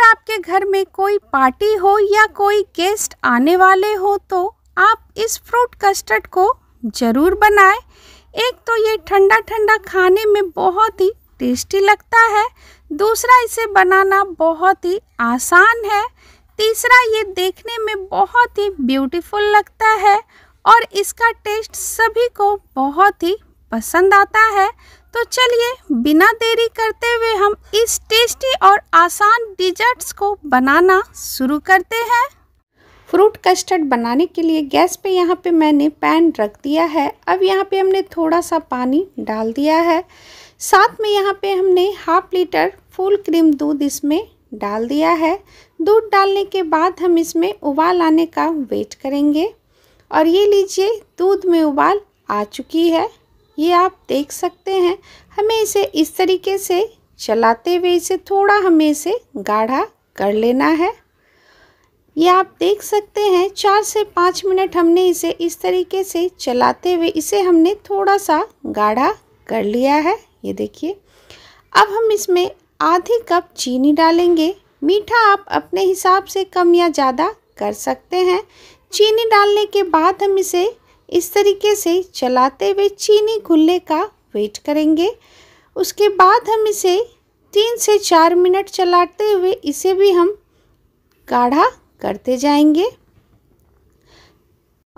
अगर आपके घर में कोई पार्टी हो या कोई गेस्ट आने वाले हो तो आप इस फ्रूट कस्टर्ड को ज़रूर बनाएं एक तो ये ठंडा ठंडा खाने में बहुत ही टेस्टी लगता है दूसरा इसे बनाना बहुत ही आसान है तीसरा ये देखने में बहुत ही ब्यूटीफुल लगता है और इसका टेस्ट सभी को बहुत ही पसंद आता है तो चलिए बिना देरी करते हुए हम इस टेस्टी और आसान डिजर्ट्स को बनाना शुरू करते हैं फ्रूट कस्टर्ड बनाने के लिए गैस पे यहाँ पे मैंने पैन रख दिया है अब यहाँ पे हमने थोड़ा सा पानी डाल दिया है साथ में यहाँ पे हमने हाफ लीटर फुल क्रीम दूध इसमें डाल दिया है दूध डालने के बाद हम इसमें उबाल आने का वेट करेंगे और ये लीजिए दूध में उबाल आ चुकी है ये आप देख सकते हैं हमें इसे इस तरीके से चलाते हुए इसे थोड़ा हमें इसे गाढ़ा कर लेना है ये आप देख सकते हैं चार से पाँच मिनट हमने इसे इस तरीके से चलाते हुए इसे हमने थोड़ा सा गाढ़ा कर लिया है ये देखिए अब हम इसमें आधे कप चीनी डालेंगे मीठा आप अपने हिसाब से कम या ज़्यादा कर सकते हैं चीनी डालने के बाद हम इसे इस तरीके से चलाते हुए चीनी घुलने का वेट करेंगे उसके बाद हम इसे तीन से चार मिनट चलाते हुए इसे भी हम गाढ़ा करते जाएंगे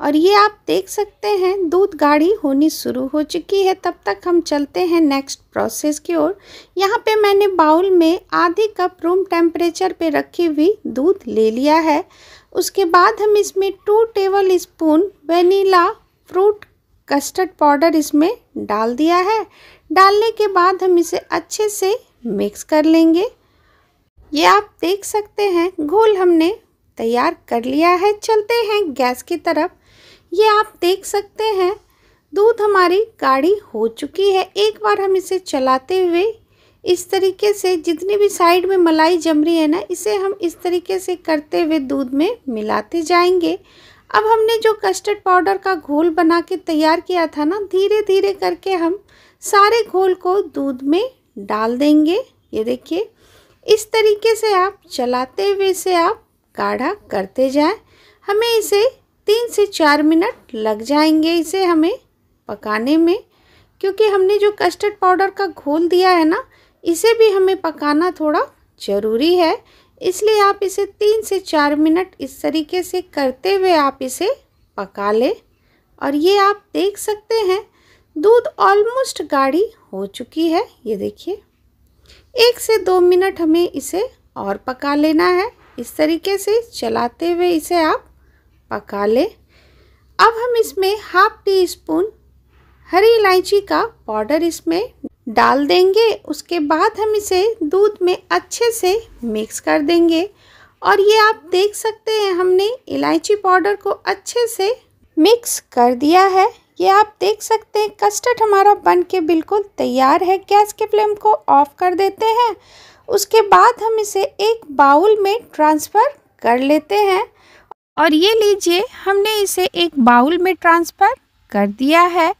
और ये आप देख सकते हैं दूध गाढ़ी होनी शुरू हो चुकी है तब तक हम चलते हैं नेक्स्ट प्रोसेस की ओर यहाँ पे मैंने बाउल में आधे कप रूम टेम्परेचर पे रखी हुई दूध ले लिया है उसके बाद हम इसमें two tablespoon vanilla fruit custard powder इसमें डाल दिया है डालने के बाद हम इसे अच्छे से मिक्स कर लेंगे ये आप देख सकते हैं घोल हमने तैयार कर लिया है चलते हैं गैस की तरफ ये आप देख सकते हैं दूध हमारी गाढ़ी हो चुकी है एक बार हम इसे चलाते हुए इस तरीके से जितनी भी साइड में मलाई जम रही है ना इसे हम इस तरीके से करते हुए दूध में मिलाते जाएंगे अब हमने जो कस्टर्ड पाउडर का घोल बना के तैयार किया था ना धीरे धीरे करके हम सारे घोल को दूध में डाल देंगे ये देखिए इस तरीके से आप चलाते हुए से आप काढ़ा करते जाएं हमें इसे तीन से चार मिनट लग जाएंगे इसे हमें पकाने में क्योंकि हमने जो कस्टर्ड पाउडर का घोल दिया है ना इसे भी हमें पकाना थोड़ा ज़रूरी है इसलिए आप इसे तीन से चार मिनट इस तरीके से करते हुए आप इसे पका लें और ये आप देख सकते हैं दूध ऑलमोस्ट गाढ़ी हो चुकी है ये देखिए एक से दो मिनट हमें इसे और पका लेना है इस तरीके से चलाते हुए इसे आप पका लें अब हम इसमें हाफ टी स्पून हरी इलायची का पाउडर इसमें डाल देंगे उसके बाद हम इसे दूध में अच्छे से मिक्स कर देंगे और ये आप देख सकते हैं हमने इलायची पाउडर को अच्छे से मिक्स कर दिया है ये आप देख सकते हैं कस्टर्ड हमारा बन के बिल्कुल तैयार है गैस के फ्लेम को ऑफ कर देते हैं उसके बाद हम इसे एक बाउल में ट्रांसफ़र कर लेते हैं और ये लीजिए हमने इसे एक बाउल में ट्रांसफ़र कर दिया है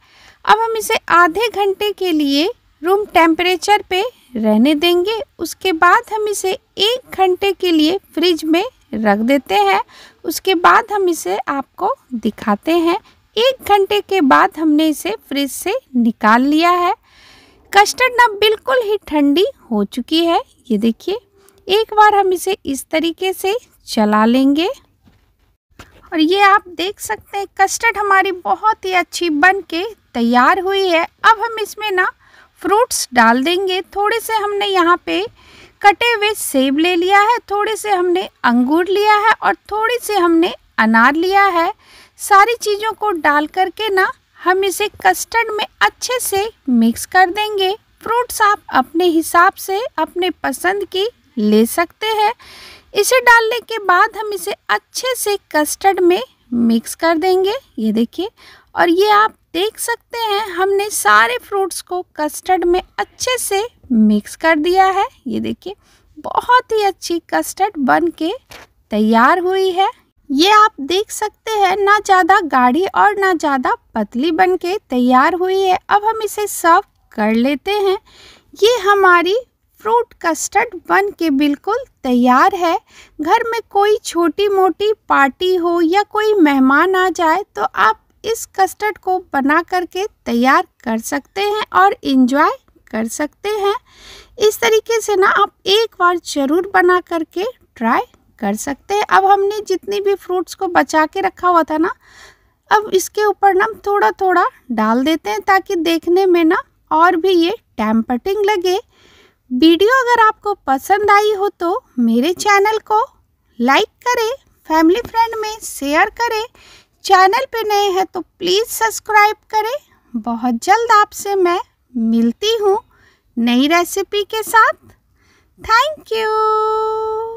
अब हम इसे आधे घंटे के लिए रूम टेम्परेचर पे रहने देंगे उसके बाद हम इसे एक घंटे के लिए फ्रिज में रख देते हैं उसके बाद हम इसे आपको दिखाते हैं एक घंटे के बाद हमने इसे फ्रिज से निकाल लिया है कस्टर्ड ना बिल्कुल ही ठंडी हो चुकी है ये देखिए एक बार हम इसे इस तरीके से चला लेंगे और ये आप देख सकते हैं कस्टर्ड हमारी बहुत ही अच्छी बन के तैयार हुई है अब हम इसमें ना फ्रूट्स डाल देंगे थोड़े से हमने यहाँ पे कटे हुए सेब ले लिया है थोड़े से हमने अंगूर लिया है और थोड़ी से हमने अनार लिया है सारी चीज़ों को डाल करके ना हम इसे कस्टर्ड में अच्छे से मिक्स कर देंगे फ्रूट्स आप अपने हिसाब से अपने पसंद की ले सकते हैं इसे डालने के बाद हम इसे अच्छे से कस्टर्ड में मिक्स कर देंगे ये देखिए और ये आप देख सकते हैं हमने सारे फ्रूट्स को कस्टर्ड में अच्छे से मिक्स कर दिया है ये देखिए बहुत ही अच्छी कस्टर्ड बन के तैयार हुई है ये आप देख सकते हैं ना ज़्यादा गाढ़ी और ना ज़्यादा पतली बन के तैयार हुई है अब हम इसे सर्व कर लेते हैं ये हमारी फ्रूट कस्टर्ड बन के बिल्कुल तैयार है घर में कोई छोटी मोटी पार्टी हो या कोई मेहमान आ जाए तो आप इस कस्टर्ड को बना करके तैयार कर सकते हैं और इन्जॉय कर सकते हैं इस तरीके से ना आप एक बार ज़रूर बना करके ट्राई कर सकते हैं अब हमने जितनी भी फ्रूट्स को बचा के रखा हुआ था ना अब इसके ऊपर ना थोड़ा थोड़ा डाल देते हैं ताकि देखने में ना और भी ये टैम्पटिंग लगे वीडियो अगर आपको पसंद आई हो तो मेरे चैनल को लाइक करें फैमिली फ्रेंड में शेयर करें चैनल पे नए हैं तो प्लीज़ सब्सक्राइब करें बहुत जल्द आपसे मैं मिलती हूँ नई रेसिपी के साथ थैंक यू